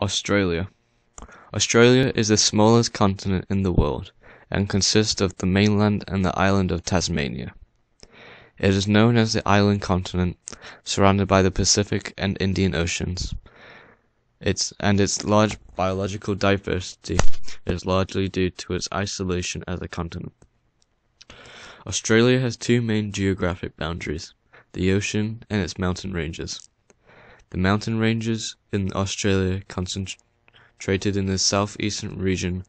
Australia. Australia is the smallest continent in the world and consists of the mainland and the island of Tasmania. It is known as the island continent, surrounded by the Pacific and Indian Oceans. Its and its large biological diversity is largely due to its isolation as a continent. Australia has two main geographic boundaries, the ocean and its mountain ranges. The mountain ranges in Australia concentrated in the southeastern region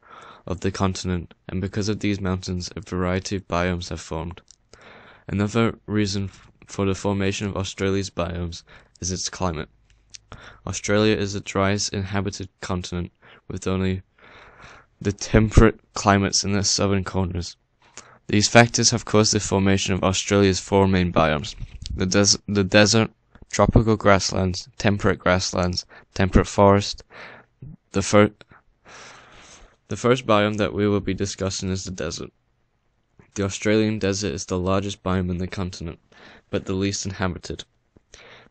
of the continent and because of these mountains a variety of biomes have formed. Another reason for the formation of Australia's biomes is its climate. Australia is the driest inhabited continent with only the temperate climates in the southern corners. These factors have caused the formation of Australia's four main biomes the, des- the desert, tropical grasslands, temperate grasslands, temperate forest. The first the first biome that we will be discussing is the desert. The Australian desert is the largest biome in the continent, but the least inhabited.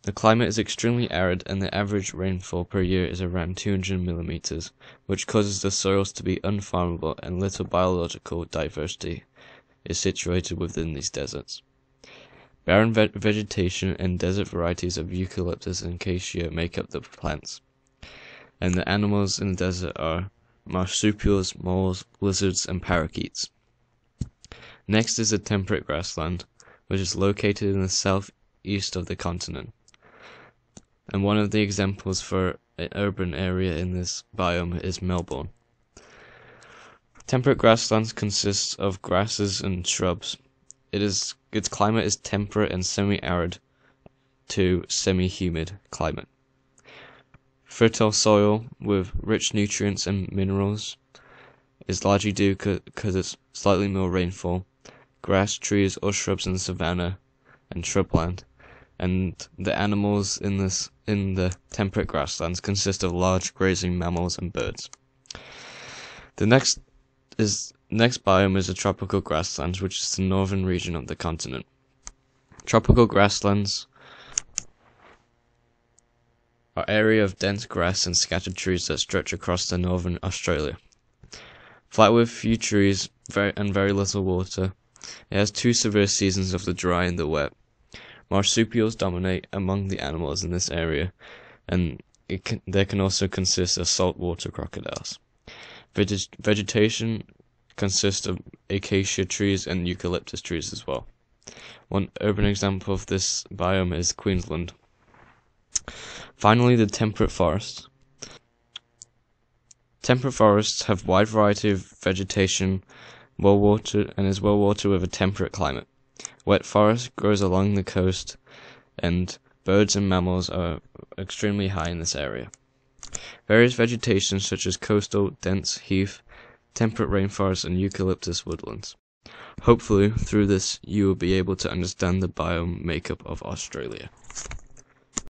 The climate is extremely arid and the average rainfall per year is around 200 millimeters, which causes the soils to be unfarmable and little biological diversity is situated within these deserts. Barren vegetation and desert varieties of eucalyptus and acacia make up the plants, and the animals in the desert are marsupials, moles, lizards, and parakeets. Next is the temperate grassland, which is located in the southeast of the continent, and one of the examples for an urban area in this biome is Melbourne. Temperate grasslands consist of grasses and shrubs. It is its climate is temperate and semi-arid to semi-humid climate. Fertile soil with rich nutrients and minerals is largely due because it's slightly more rainfall. Grass, trees, or shrubs in savanna and shrubland, and the animals in this in the temperate grasslands consist of large grazing mammals and birds. The next is next biome is the tropical grasslands, which is the northern region of the continent. Tropical grasslands are area of dense grass and scattered trees that stretch across the northern Australia. Flat with few trees very, and very little water, it has two severe seasons of the dry and the wet. Marsupials dominate among the animals in this area, and can, they can also consist of saltwater crocodiles. Vegetation consists of acacia trees and eucalyptus trees as well. One urban example of this biome is Queensland. Finally, the temperate forests. Temperate forests have wide variety of vegetation, well watered and is well watered with a temperate climate. Wet forest grows along the coast and birds and mammals are extremely high in this area. Various vegetation such as coastal, dense heath, temperate rainforests, and eucalyptus woodlands. Hopefully through this you will be able to understand the biome makeup of Australia.